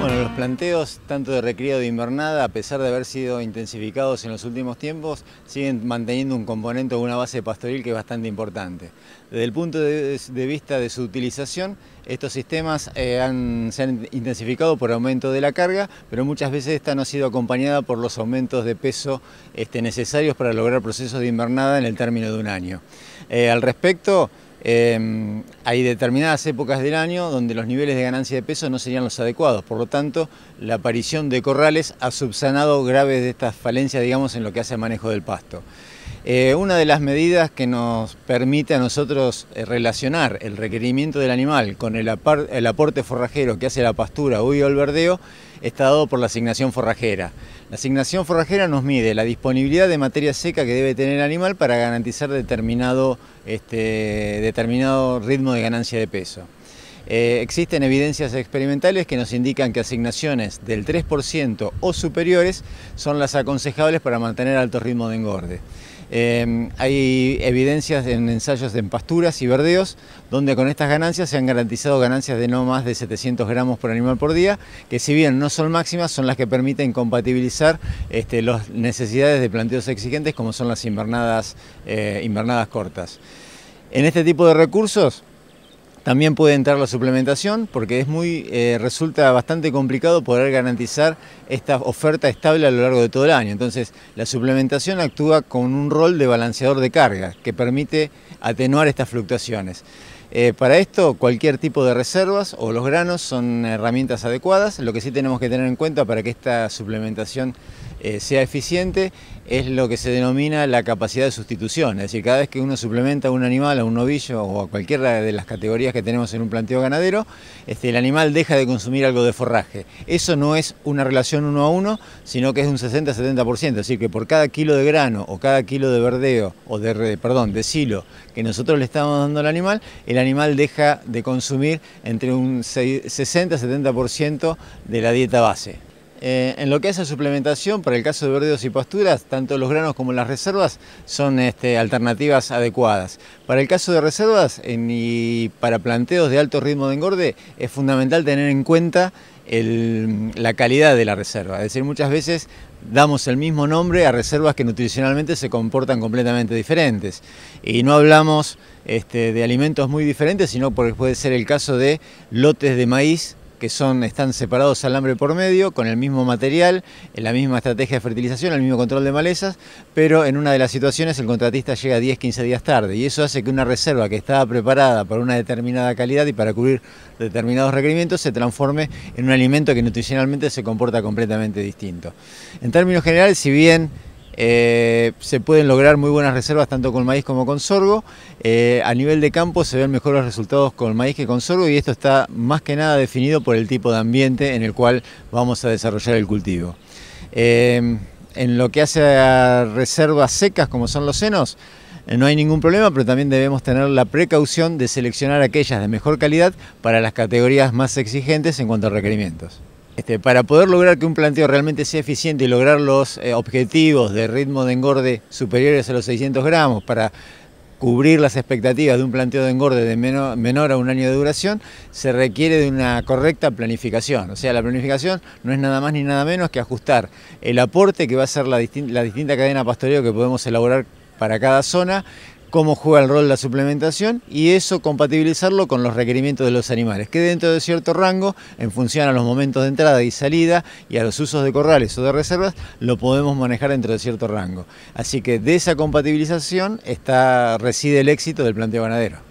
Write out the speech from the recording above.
Bueno, los planteos tanto de recreo de invernada, a pesar de haber sido intensificados en los últimos tiempos, siguen manteniendo un componente o una base pastoril que es bastante importante. Desde el punto de, vista de su utilización, estos sistemas eh, han, se han intensificado por aumento de la carga, pero muchas veces esta no ha sido acompañada por los aumentos de peso este, necesarios para lograr procesos de invernada en el término de un año. Eh, al respecto, Em, hay determinadas épocas del año donde los niveles de ganancia de peso no serían los adecuados, por lo tanto la aparición de corrales ha subsanado graves de estas falencias, digamos, en lo que hace al manejo del pasto. Eh, una de las medidas que nos permite a nosotros eh, relacionar el requerimiento del animal con el, aporte forrajero que hace la pastura o el verdeo está dado por la asignación forrajera. La asignación forrajera nos mide la disponibilidad de materia seca que debe tener el animal para garantizar determinado, este, determinado ritmo de ganancia de peso. Eh, existen evidencias experimentales que nos indican que asignaciones del 3% o superiores son las aconsejables para mantener alto ritmo de engorde. Em, hay evidencias en ensayos en pasturas y verdeos, donde con estas ganancias se han garantizado ganancias de no más de 700 gramos por animal por día, que si bien no son máximas, son las que permiten compatibilizar este, las necesidades de planteos exigentes como son las invernadas eh, cortas. En este tipo de recursos, también puede entrar la suplementación porque es muy, eh, resulta bastante complicado poder garantizar esta oferta estable a lo largo de todo el año. Entonces, la suplementación actúa con un rol de balanceador de carga que permite atenuar estas fluctuaciones. Eh, para esto, cualquier tipo de reservas o los granos son herramientas adecuadas. Lo que sí tenemos que tener en cuenta para que esta suplementación eh, sea eficiente es lo que se denomina la capacidad de sustitución. Es decir, cada vez que uno suplementa a un animal, a un novillo o a cualquiera de las categorías que tenemos en un planteo ganadero, este, el animal deja de consumir algo de forraje. Eso no es una relación uno a uno, sino que es un 60-70%. Es decir, que por cada kilo de grano o cada kilo de verdeo o de, perdón, de silo que nosotros le estamos dando al animal, el animal deja de consumir entre un 60-70% de la dieta base. Eh, en lo que hace a suplementación, para el caso de verdeos y pasturas, tanto los granos como las reservas son este, alternativas adecuadas. Para el caso de reservas y eh, para planteos de alto ritmo de engorde, es fundamental tener en cuenta la calidad de la reserva. Es decir, muchas veces damos el mismo nombre a reservas que nutricionalmente se comportan completamente diferentes. Y no hablamos este, de alimentos muy diferentes, sino porque puede ser el caso de lotes de maíz que son, están separados alambre por medio, con el mismo material, en la misma estrategia de fertilización, el mismo control de malezas, pero en una de las situaciones el contratista llega 10, 15 días tarde y eso hace que una reserva que estaba preparada para una determinada calidad y para cubrir determinados requerimientos se transforme en un alimento que nutricionalmente se comporta completamente distinto. En términos generales, si bien eh, se pueden lograr muy buenas reservas tanto con maíz como con sorgo. Eh, a nivel de campo se ven mejores resultados con maíz que con sorgo y esto está más que nada definido por el tipo de ambiente en el cual vamos a desarrollar el cultivo. Eh, en lo que hace a reservas secas como son los senos, no hay ningún problema, pero también debemos tener la precaución de seleccionar aquellas de mejor calidad para las categorías más exigentes en cuanto a requerimientos. Este, para poder lograr que un planteo realmente sea eficiente y lograr los eh, objetivos de ritmo de engorde superiores a los 600 gramos, para cubrir las expectativas de un planteo de engorde de menor, a un año de duración, se requiere de una correcta planificación. O sea, la planificación no es nada más ni nada menos que ajustar el aporte que va a ser la distinta cadena pastoreo que podemos elaborar para cada zona cómo juega el rol la suplementación y eso compatibilizarlo con los requerimientos de los animales, que dentro de cierto rango, en función a los momentos de entrada y salida y a los usos de corrales o de reservas, lo podemos manejar dentro de cierto rango. Así que de esa compatibilización está, reside el éxito del planteo ganadero.